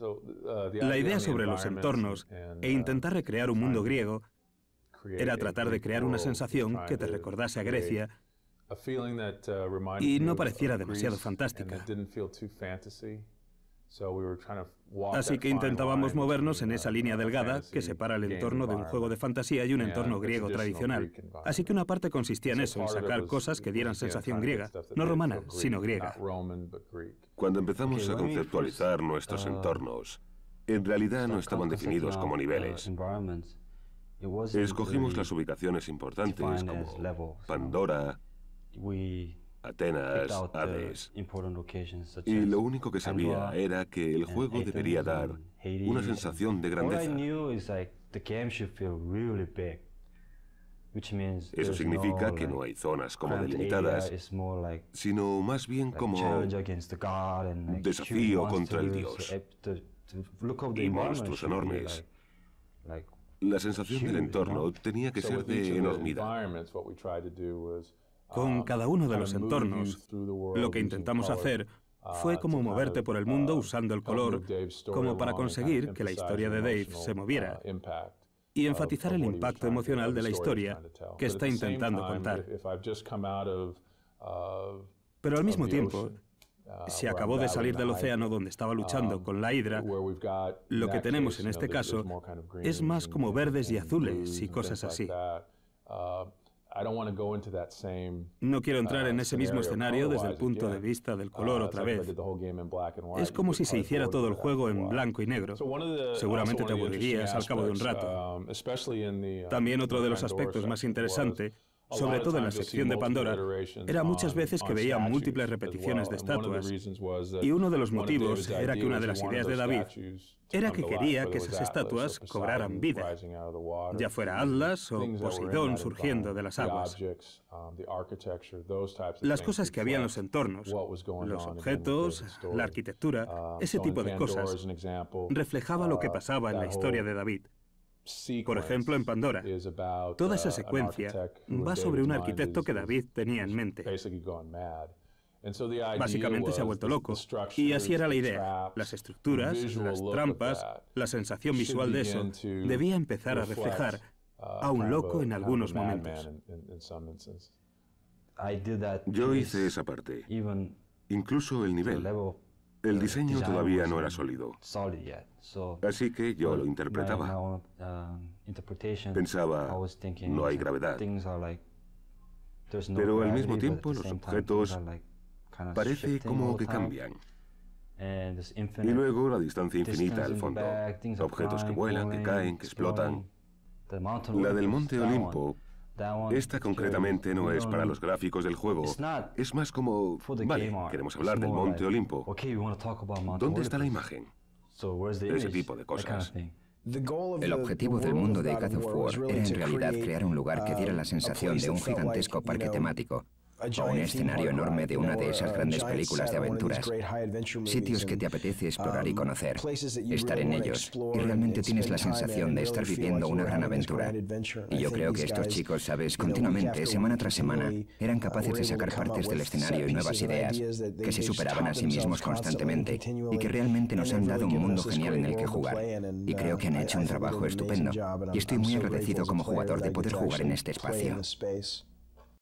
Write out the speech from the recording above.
Uh, La idea sobre los entornos e intentar uh, recrear un mundo griego era tratar de crear una sensación que te recordase a Grecia uh, y no pareciera demasiado fantástica. Así que intentábamos movernos en esa línea delgada que separa el entorno de un juego de fantasía y un entorno griego tradicional. Así que una parte consistía en eso, en sacar cosas que dieran sensación griega, no romana, sino griega. Cuando empezamos a conceptualizar nuestros entornos, en realidad no estaban uh, definidos como niveles. Uh, Escogimos las ubicaciones importantes como Pandora, Atenas, uh, Hades. Y lo único que sabía era que el juego debería dar una sensación de grandeza. Eso significa que no hay zonas como delimitadas, sino más bien como desafío contra el uh, dios eh, y monstruos enormes. La sensación del entorno tenía que ser de enormidad. Con um, cada uno de los entornos, lo que intentamos hacer uh, fue como moverte por el mundo uh, usando el color, como para conseguir que la historia de Dave se moviera uh, y enfatizar el impacto emocional de la historia que está intentando contar. Pero al mismo tiempo, si acabó de salir del océano donde estaba luchando um, con la hidra, lo que tenemos en este caso es más como verdes y azules y cosas así. No quiero entrar en uh, ese mismo escenario desde el punto de vista del uh, color otra vez. Es como si se hiciera todo el juego en blanco y negro. Seguramente te aburrirías al cabo de un rato. Um, uh, También otro de los aspectos más interesantes sobre todo en la sección de Pandora, era muchas veces que veía múltiples repeticiones de estatuas. Y uno de los motivos era que una de las ideas de David era que quería que esas estatuas cobraran vida, ya fuera Atlas o Poseidón surgiendo de las aguas. Um, las cosas que había en los entornos, los objetos, la arquitectura, um, ese tipo de cosas, reflejaba lo que uh, pasaba en la historia de David. Por ejemplo, en Pandora, toda uh, esa secuencia va sobre un arquitecto que David tenía en mente. Básicamente se ha vuelto loco. Y así era la idea. Las estructuras, las trampas, la sensación visual de eso debía empezar a reflejar uh, a un loco en algunos momentos. Yo hice esa parte. Incluso el nivel. El diseño todavía no era sólido. Así que yo lo interpretaba. Uh, Pensaba, no hay gravedad. Pero al mismo tiempo los objetos parece como que cambian. Y luego la distancia infinita al fondo. Objetos que vuelan, que caen, que explotan. La del Monte Olimpo esta concretamente no es para los gráficos del juego, es más como, vale, queremos hablar del Monte Olimpo. ¿Dónde está la imagen? Ese tipo de cosas. El objetivo del mundo de God of War era en realidad crear un lugar que diera la um, sensación de un gigantesco parque temático, o un escenario enorme de una de esas uh, grandes películas de aventuras, sitios que te apetece explorar y um, conocer, estar en ellos, y realmente tienes la sensación de estar viviendo una gran aventura. Y yo creo que estos chicos, sabes, continuamente, semana tras semana, eran capaces de sacar partes del escenario y nuevas ideas, que se superaban a sí mismos constantemente, y que realmente nos han dado un mundo genial en el que jugar. Y creo uh, que han hecho un trabajo estupendo, y estoy muy agradecido como jugador de poder jugar en este espacio.